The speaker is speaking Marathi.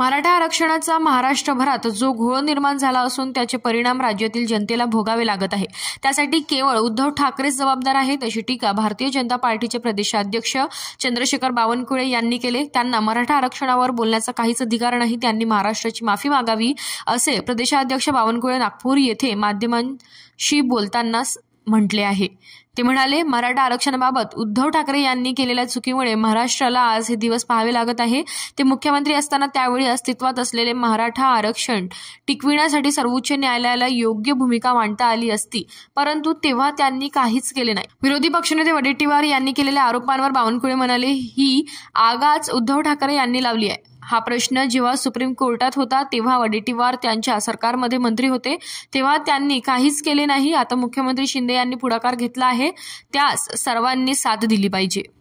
मराठा आरक्षणाचा महाराष्ट्रभरात जो घोळ निर्माण झाला असून त्याचे परिणाम राज्यातील जनतेला भोगावे लागत आहे त्यासाठी केवळ उद्धव ठाकरेच जबाबदार आहेत अशी टीका भारतीय जनता पार्टीचे प्रदेशाध्यक्ष चंद्रशेखर बावनकुळे यांनी केले त्यांना मराठा आरक्षणावर बोलण्याचा काहीच अधिकार नाही त्यांनी महाराष्ट्राची माफी मागावी असे प्रदेशाध्यक्ष बावनकुळे नागपूर येथे माध्यमांशी बोलताना म्हटले आहे ते म्हणाले मराठा आरक्षणाबाबत उद्धव ठाकरे यांनी केलेल्या चुकीमुळे महाराष्ट्राला आज हे दिवस पाहावे लागत आहे ते मुख्यमंत्री असताना त्यावेळी अस्तित्वात असलेले मराठा आरक्षण टिकविण्यासाठी सर्वोच्च न्यायालयाला योग्य भूमिका मांडता आली असती परंतु तेव्हा त्यांनी काहीच केले नाही विरोधी पक्षनेते वडेट्टीवार यांनी केलेल्या आरोपांवर बावनकुळे म्हणाले ही आगाच उद्धव ठाकरे यांनी लावली आहे हा प्रश्न जेव्हा सुप्रीम कोर्टात होता तेव्हा वडेट्टीवार त्यांच्या सरकारमध्ये मंत्री होते तेव्हा त्यांनी काहीच केले नाही आता मुख्यमंत्री शिंदे यांनी पुढाकार घेतला आहे त्यास सर्वांनी साथ दिली पाहिजे